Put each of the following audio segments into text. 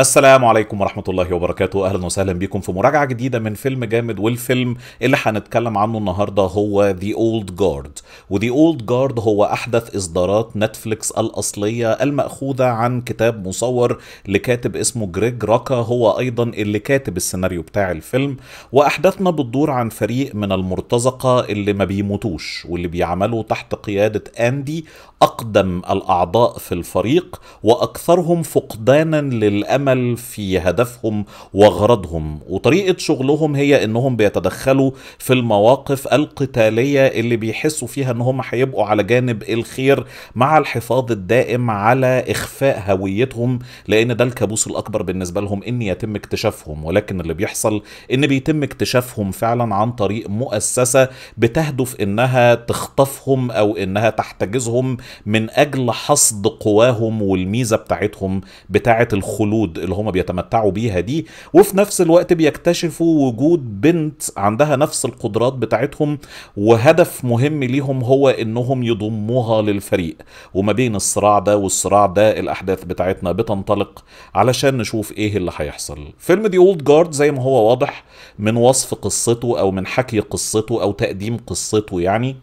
السلام عليكم ورحمة الله وبركاته أهلا وسهلا بكم في مراجعة جديدة من فيلم جامد والفيلم اللي هنتكلم عنه النهاردة هو The Old Guard وThe Old Guard هو أحدث إصدارات نتفليكس الأصلية المأخوذة عن كتاب مصور لكاتب اسمه جريج راكا هو أيضا اللي كاتب السيناريو بتاع الفيلم وأحداثنا بتدور عن فريق من المرتزقة اللي ما بيموتوش واللي بيعملوا تحت قيادة أندي اقدم الاعضاء في الفريق واكثرهم فقدانا للامل في هدفهم وغرضهم وطريقه شغلهم هي انهم بيتدخلوا في المواقف القتاليه اللي بيحسوا فيها انهم هيبقوا على جانب الخير مع الحفاظ الدائم على اخفاء هويتهم لان ده الكابوس الاكبر بالنسبه لهم ان يتم اكتشافهم ولكن اللي بيحصل ان بيتم اكتشافهم فعلا عن طريق مؤسسه بتهدف انها تخطفهم او انها تحتجزهم من اجل حصد قواهم والميزه بتاعتهم بتاعه الخلود اللي هم بيتمتعوا بيها دي وفي نفس الوقت بيكتشفوا وجود بنت عندها نفس القدرات بتاعتهم وهدف مهم ليهم هو انهم يضموها للفريق وما بين الصراع ده والصراع ده الاحداث بتاعتنا بتنطلق علشان نشوف ايه اللي هيحصل فيلم دي اولد جارد زي ما هو واضح من وصف قصته او من حكي قصته او تقديم قصته يعني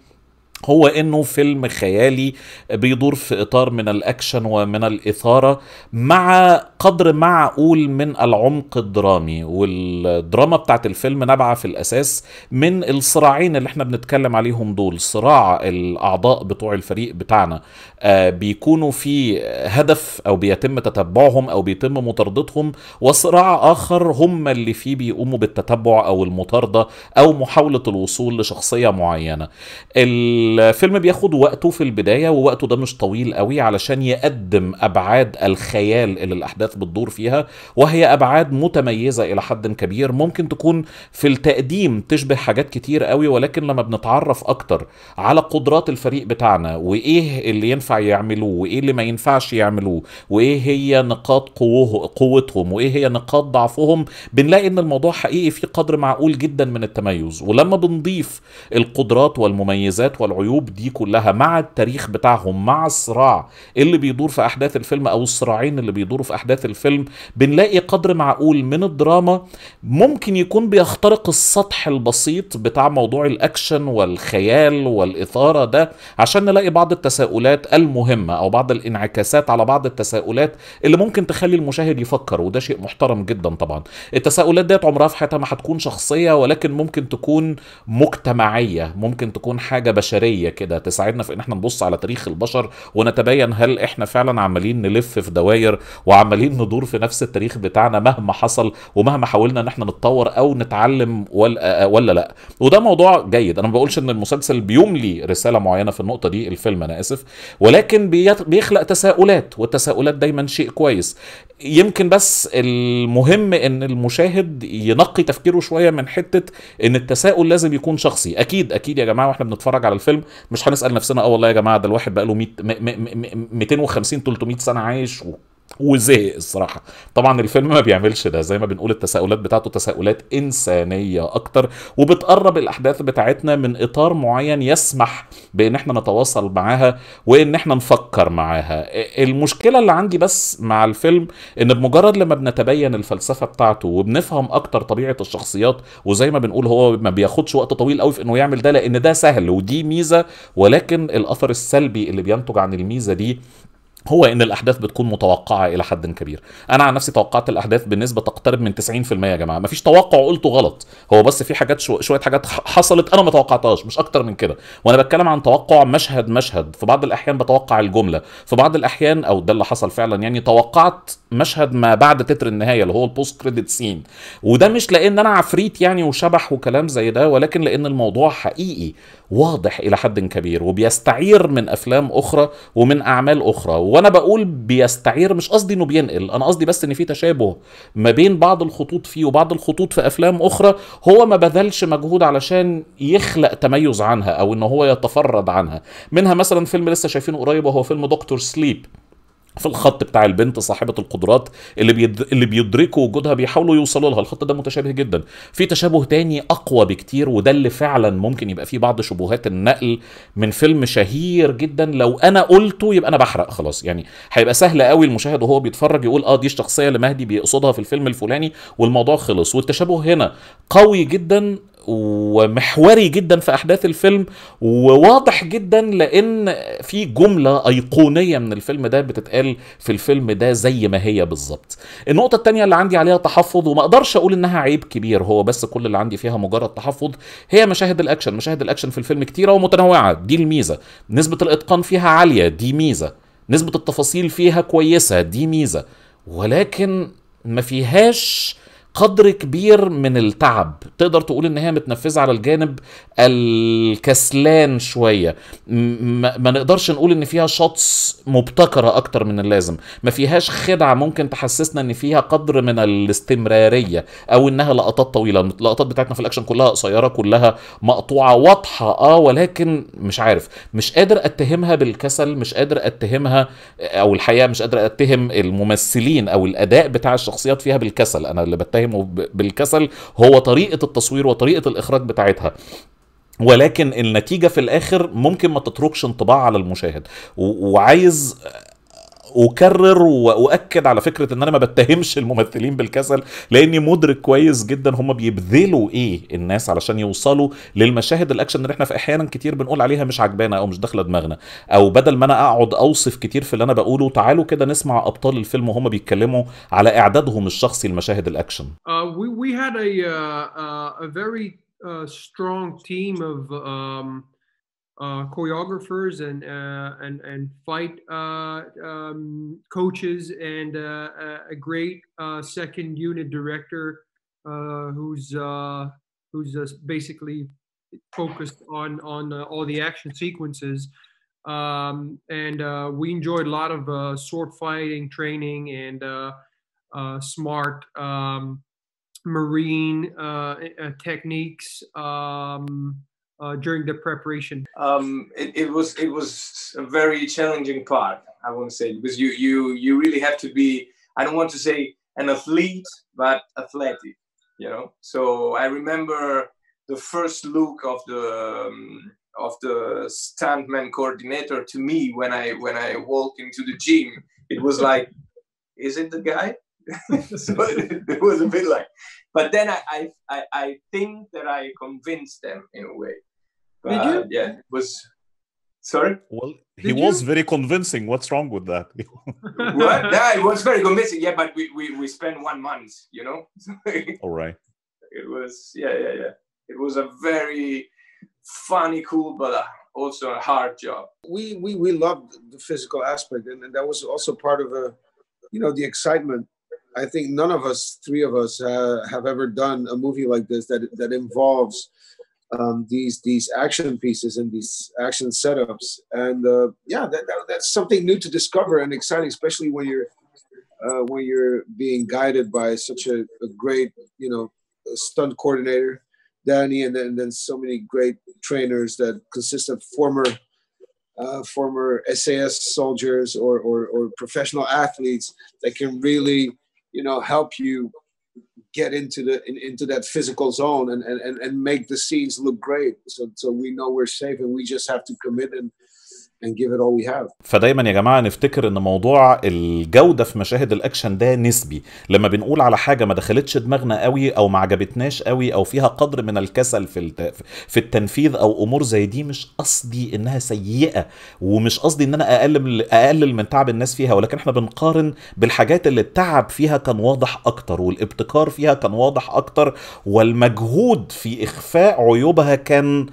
هو انه فيلم خيالي بيدور في اطار من الاكشن ومن الاثاره مع قدر معقول من العمق الدرامي والدراما بتاعت الفيلم نابعه في الاساس من الصراعين اللي احنا بنتكلم عليهم دول صراع الاعضاء بتوع الفريق بتاعنا آه بيكونوا في هدف او بيتم تتبعهم او بيتم مطاردتهم وصراع اخر هم اللي فيه بيقوموا بالتتبع او المطارده او محاوله الوصول لشخصيه معينه ال الفيلم بياخد وقته في البداية ووقته ده مش طويل قوي علشان يقدم أبعاد الخيال اللي الأحداث بتدور فيها وهي أبعاد متميزة إلى حد كبير ممكن تكون في التقديم تشبه حاجات كتير قوي ولكن لما بنتعرف أكتر على قدرات الفريق بتاعنا وإيه اللي ينفع يعملوه وإيه اللي ما ينفعش يعملوه وإيه هي نقاط قوه قوتهم وإيه هي نقاط ضعفهم بنلاقي إن الموضوع حقيقي فيه قدر معقول جدا من التميز ولما بنضيف القدرات والمميزات وال العيوب دي كلها مع التاريخ بتاعهم مع الصراع اللي بيدور في احداث الفيلم او الصراعين اللي بيدوروا في احداث الفيلم بنلاقي قدر معقول من الدراما ممكن يكون بيخترق السطح البسيط بتاع موضوع الاكشن والخيال والاثاره ده عشان نلاقي بعض التساؤلات المهمه او بعض الانعكاسات على بعض التساؤلات اللي ممكن تخلي المشاهد يفكر وده شيء محترم جدا طبعا التساؤلات ديت عمرها في حياتها ما هتكون شخصيه ولكن ممكن تكون مجتمعيه ممكن تكون حاجه بشريه خلفيه كده تساعدنا في ان احنا نبص على تاريخ البشر ونتبين هل احنا فعلا عمالين نلف في دوائر وعمالين ندور في نفس التاريخ بتاعنا مهما حصل ومهما حاولنا ان احنا نتطور او نتعلم ولا, آه، ولا لا وده موضوع جيد انا ما بقولش ان المسلسل بيملي رساله معينه في النقطه دي الفيلم انا اسف ولكن بيخلق تساؤلات والتساؤلات دايما شيء كويس يمكن بس المهم ان المشاهد ينقي تفكيره شويه من حته ان التساؤل لازم يكون شخصي اكيد اكيد يا جماعه واحنا بنتفرج على الفيلم مش هنسال نفسنا اه والله يا جماعه ده الواحد بقى له 250 300 سنه عايش وزهق الصراحة طبعا الفيلم ما بيعملش ده زي ما بنقول التساؤلات بتاعته تساؤلات إنسانية أكتر وبتقرب الأحداث بتاعتنا من إطار معين يسمح بإن احنا نتواصل معاها وإن احنا نفكر معاها المشكلة اللي عندي بس مع الفيلم إن بمجرد لما بنتبين الفلسفة بتاعته وبنفهم أكتر طبيعة الشخصيات وزي ما بنقول هو ما بياخدش وقت طويل قوي في إنه يعمل ده لأن ده سهل ودي ميزة ولكن الأثر السلبي اللي بينتج عن الميزة دي هو ان الاحداث بتكون متوقعه الى حد كبير انا عن نفسي توقعت الاحداث بنسبه تقترب من 90% يا جماعه مفيش توقع قلته غلط هو بس في حاجات شو... شويه حاجات حصلت انا ما توقعتهاش مش اكتر من كده وانا بتكلم عن توقع مشهد مشهد في بعض الاحيان بتوقع الجمله في بعض الاحيان او ده اللي حصل فعلا يعني توقعت مشهد ما بعد تتر النهايه اللي هو البوست كريدت سين وده مش لان انا عفريت يعني وشبح وكلام زي ده ولكن لان الموضوع حقيقي واضح الى حد كبير وبيستعير من افلام اخرى ومن اعمال اخرى وانا بقول بيستعير مش قصدي انه بينقل انا قصدي بس ان في تشابه ما بين بعض الخطوط فيه وبعض الخطوط في افلام اخرى هو ما بذلش مجهود علشان يخلق تميز عنها او ان هو يتفرد عنها منها مثلا فيلم لسه شايفينه قريب وهو فيلم دكتور سليب في الخط بتاع البنت صاحبه القدرات اللي بيد... اللي بيدركوا وجودها بيحاولوا يوصلوا لها الخط ده متشابه جدا في تشابه تاني اقوى بكتير وده اللي فعلا ممكن يبقى فيه بعض شبهات النقل من فيلم شهير جدا لو انا قلته يبقى انا بحرق خلاص يعني هيبقى سهل قوي المشاهد وهو بيتفرج يقول اه دي الشخصيه اللي مهدي بيقصدها في الفيلم الفلاني والموضوع خلص والتشابه هنا قوي جدا ومحوري جدا في احداث الفيلم وواضح جدا لان في جمله ايقونيه من الفيلم ده بتتقال في الفيلم ده زي ما هي بالظبط النقطه الثانيه اللي عندي عليها تحفظ وما اقدرش اقول انها عيب كبير هو بس كل اللي عندي فيها مجرد تحفظ هي مشاهد الاكشن مشاهد الاكشن في الفيلم كتيره ومتنوعه دي الميزه نسبه الاتقان فيها عاليه دي ميزه نسبه التفاصيل فيها كويسه دي ميزه ولكن ما فيهاش قدر كبير من التعب تقدر تقول ان هي متنفذه على الجانب الكسلان شويه ما, ما نقدرش نقول ان فيها شطس مبتكره اكتر من اللازم ما فيهاش خدعه ممكن تحسسنا ان فيها قدر من الاستمراريه او انها لقطات طويله اللقطات بتاعتنا في الاكشن كلها قصيره كلها مقطوعه واضحه اه ولكن مش عارف مش قادر اتهمها بالكسل مش قادر اتهمها او الحقيقه مش قادر اتهم الممثلين او الاداء بتاع الشخصيات فيها بالكسل انا اللي بتهم كلامه بالكسل هو طريقه التصوير وطريقه الاخراج بتاعتها ولكن النتيجه في الاخر ممكن ما تتركش انطباع على المشاهد وعايز اكرر واؤكد على فكره ان انا ما بتهمش الممثلين بالكسل لاني مدرك كويس جدا هم بيبذلوا ايه الناس علشان يوصلوا للمشاهد الاكشن اللي احنا في احيانا كتير بنقول عليها مش عجبانا او مش داخله دماغنا او بدل ما انا اقعد اوصف كتير في اللي انا بقوله تعالوا كده نسمع ابطال الفيلم وهم بيتكلموا على اعدادهم الشخصي لمشاهد الاكشن uh, we had a, uh, uh, a very uh, strong team of um, Uh, choreographers and uh, and and fight uh, um, coaches and a great second unit director who's who's basically focused on on all the action sequences. Um, and uh, we enjoyed a lot of uh, sword fighting training and uh, smart um, marine techniques um, uh, during the preparation? Um, it, it, was it was a very challenging part. I want to say because you you you really have to be. I don't want to say an athlete, but athletic. You know. So I remember the first look of the um, of the stuntman coordinator to me when I when I walked into the gym. It was like, is it the guy? so it was a bit like, but then I, I, I, I think that I convinced them in a way. But, Did you? Yeah, it was. Sorry. Well, he Did was you? very convincing. What's wrong with that? what? Yeah, it was very convincing. Yeah, but we, we, we spent one month, you know. All right. It was yeah yeah yeah. It was a very funny, cool, but uh, also a hard job. We we we loved the physical aspect, and, and that was also part of a, uh, you know, the excitement I think none of us, three of us, uh, have ever done a movie like this that that involves um, these these action pieces and these action setups. And uh, yeah, that, that, that's something new to discover and exciting, especially when you're uh, when you're being guided by such a, a great, you know, stunt coordinator, Danny, and then, and then so many great trainers that consist of former uh, former SAS soldiers or, or, or professional athletes that can really you know help you get into the in, into that physical zone and, and and make the scenes look great so so we know we're safe and we just have to commit and and give it all we have. فدايما يا جماعه نفتكر ان موضوع الجوده في مشاهد الاكشن ده نسبي لما بنقول على حاجه ما دخلتش دماغنا قوي او ما عجبتناش قوي او فيها قدر من الكسل في الت... في التنفيذ او امور زي دي مش قصدي انها سيئه ومش قصدي ان انا اقلل اقلل من تعب الناس فيها ولكن احنا بنقارن بالحاجات اللي التعب فيها كان واضح اكتر والابتكار فيها كان واضح اكتر والمجهود في اخفاء عيوبها كان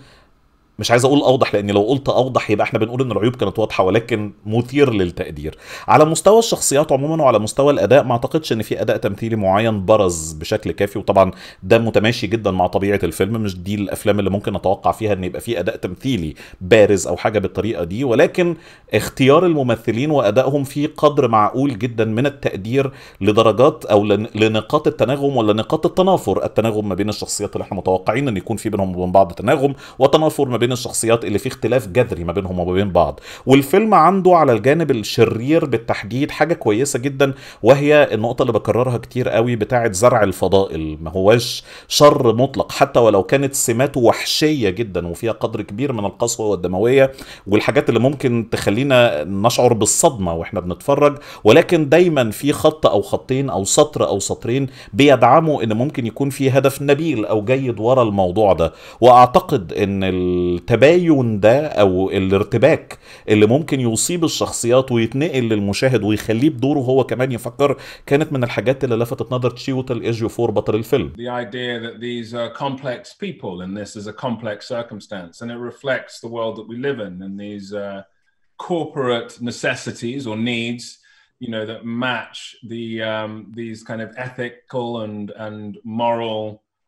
مش عايز اقول اوضح لان لو قلت اوضح يبقى احنا بنقول ان العيوب كانت واضحه ولكن مثير للتقدير على مستوى الشخصيات عموما وعلى مستوى الاداء ما اعتقدش ان في اداء تمثيلي معين برز بشكل كافي وطبعا ده متماشي جدا مع طبيعه الفيلم مش دي الافلام اللي ممكن اتوقع فيها ان يبقى في اداء تمثيلي بارز او حاجه بالطريقه دي ولكن اختيار الممثلين وادائهم في قدر معقول جدا من التقدير لدرجات او لنقاط التناغم ولا نقاط التنافر التناغم ما بين الشخصيات اللي احنا متوقعين ان يكون في بينهم وبين بعض تناغم وتنافر ما بين الشخصيات اللي فيه اختلاف جذري ما بينهم وما بين بعض والفيلم عنده على الجانب الشرير بالتحديد حاجه كويسه جدا وهي النقطه اللي بكررها كتير قوي بتاعه زرع الفضائل ما هواش شر مطلق حتى ولو كانت سماته وحشيه جدا وفيها قدر كبير من القسوه والدمويه والحاجات اللي ممكن تخلينا نشعر بالصدمه واحنا بنتفرج ولكن دايما في خط او خطين او سطر او سطرين بيدعموا ان ممكن يكون في هدف نبيل او جيد ورا الموضوع ده واعتقد ان ال التباين ده او الارتباك اللي ممكن يصيب الشخصيات ويتنقل للمشاهد ويخليه بدوره هو كمان يفكر كانت من الحاجات اللي لفتت نظر تشيوتا ايجيو فور بطل الفيلم. The idea that these are complex people and this is a complex circumstance and it reflects the world that we live in and these uh, corporate necessities or needs you know that match the um, these kind of ethical and and moral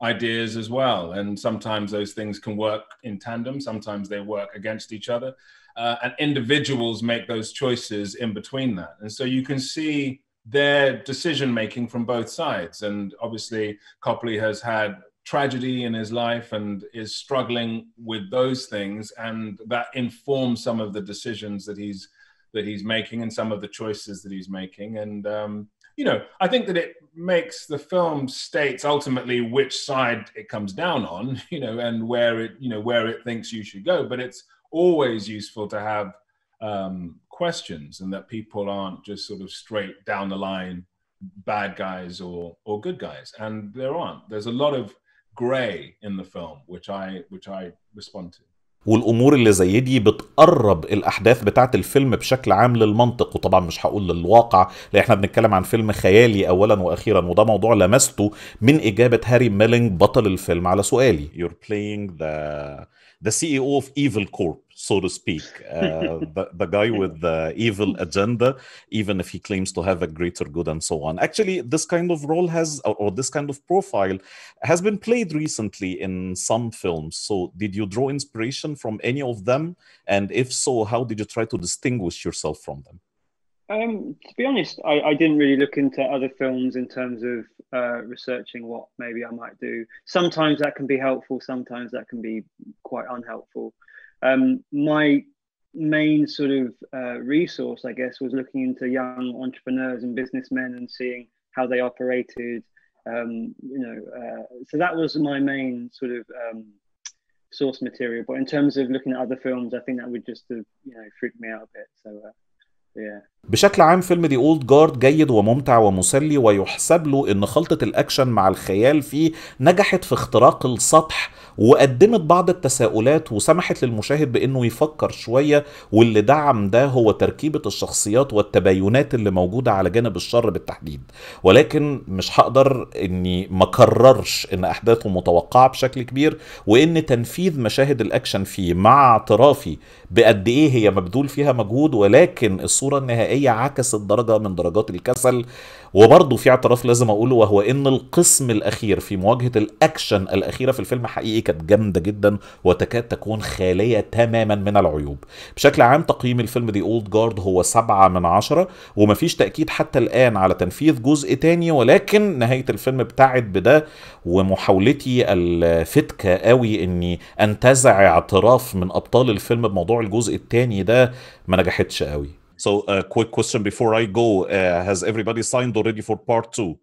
ideas as well. And sometimes those things can work in tandem, sometimes they work against each other. Uh, and individuals make those choices in between that. And so you can see their decision making from both sides. And obviously, Copley has had tragedy in his life and is struggling with those things and that informs some of the decisions that he's that he's making and some of the choices that he's making and um, you know, I think that it makes the film states ultimately which side it comes down on, you know, and where it, you know, where it thinks you should go. But it's always useful to have um, questions and that people aren't just sort of straight down the line bad guys or or good guys. And there aren't. There's a lot of gray in the film, which I which I respond to. والامور اللي زي دي بتقرب الاحداث بتاعت الفيلم بشكل عام للمنطق وطبعا مش هقول للواقع لان احنا بنتكلم عن فيلم خيالي اولا واخيرا وده موضوع لمسته من اجابه هاري ميلينج بطل الفيلم على سؤالي You're playing the the CEO of Evil Corp so to speak. Uh, the, the guy with the evil agenda, even if he claims to have a greater good and so on. Actually, this kind of role has, or, this kind of profile, has been played recently in some films. So, did you draw inspiration from any of them? And if so, how did you try to distinguish yourself from them? Um, to be honest, I, I, didn't really look into other films in terms of uh, researching what maybe I might do. Sometimes that can be helpful, sometimes that can be quite unhelpful. Um, my main sort of uh, resource, I guess, was looking into young entrepreneurs and businessmen and seeing how they operated. Um, you know, uh, so that was my main sort of um, source material. But in terms of looking at other films, I think that would just have, you know freak me out a bit. So. Uh, بشكل عام فيلم The Old Guard جيد وممتع ومسلي ويحسب له ان خلطة الاكشن مع الخيال فيه نجحت في اختراق السطح وقدمت بعض التساؤلات وسمحت للمشاهد بانه يفكر شويه واللي دعم ده هو تركيبه الشخصيات والتباينات اللي موجوده على جانب الشر بالتحديد ولكن مش هقدر اني ما ان احداثه متوقعه بشكل كبير وان تنفيذ مشاهد الاكشن فيه مع اعترافي بقد ايه هي مبذول فيها مجهود ولكن الصوره النهائيه عكست درجه من درجات الكسل وبرضه في اعتراف لازم اقوله وهو ان القسم الاخير في مواجهه الاكشن الاخيره في الفيلم حقيقي كانت جامده جدا وتكاد تكون خاليه تماما من العيوب بشكل عام تقييم الفيلم دي اولد جارد هو سبعة من عشرة ومفيش تأكيد حتى الآن على تنفيذ جزء تاني ولكن نهاية الفيلم بتاعت بده ومحاولتي الفتكة قوي اني انتزع اعتراف من ابطال الفيلم بموضوع الجزء التاني ده ما نجحتش قوي So a quick question before I go, uh, has everybody signed already for part two?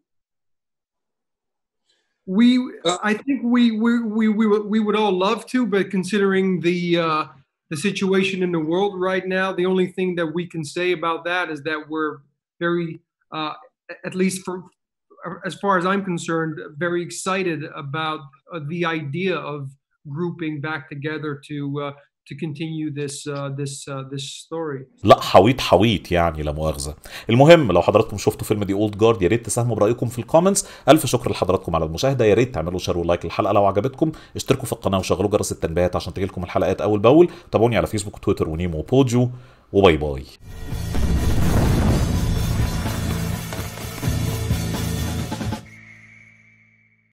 We, uh, I think we we we we would, we would all love to, but considering the uh, the situation in the world right now, the only thing that we can say about that is that we're very, uh, at least for as far as I'm concerned, very excited about uh, the idea of grouping back together to uh, to continue this uh, this uh, this story. لا حويط حويط يعني لا مؤاخذه. المهم لو حضراتكم شفتوا فيلم دي اولد جارد يا ريت تساهموا برايكم في الكومنتس، الف شكر لحضراتكم على المشاهده، يا ريت تعملوا شير ولايك للحلقه لو عجبتكم، اشتركوا في القناه وشغلوا جرس التنبيهات عشان تجيلكم الحلقات اول باول، تابعوني على فيسبوك وتويتر ونيمو وبوديو وباي باي.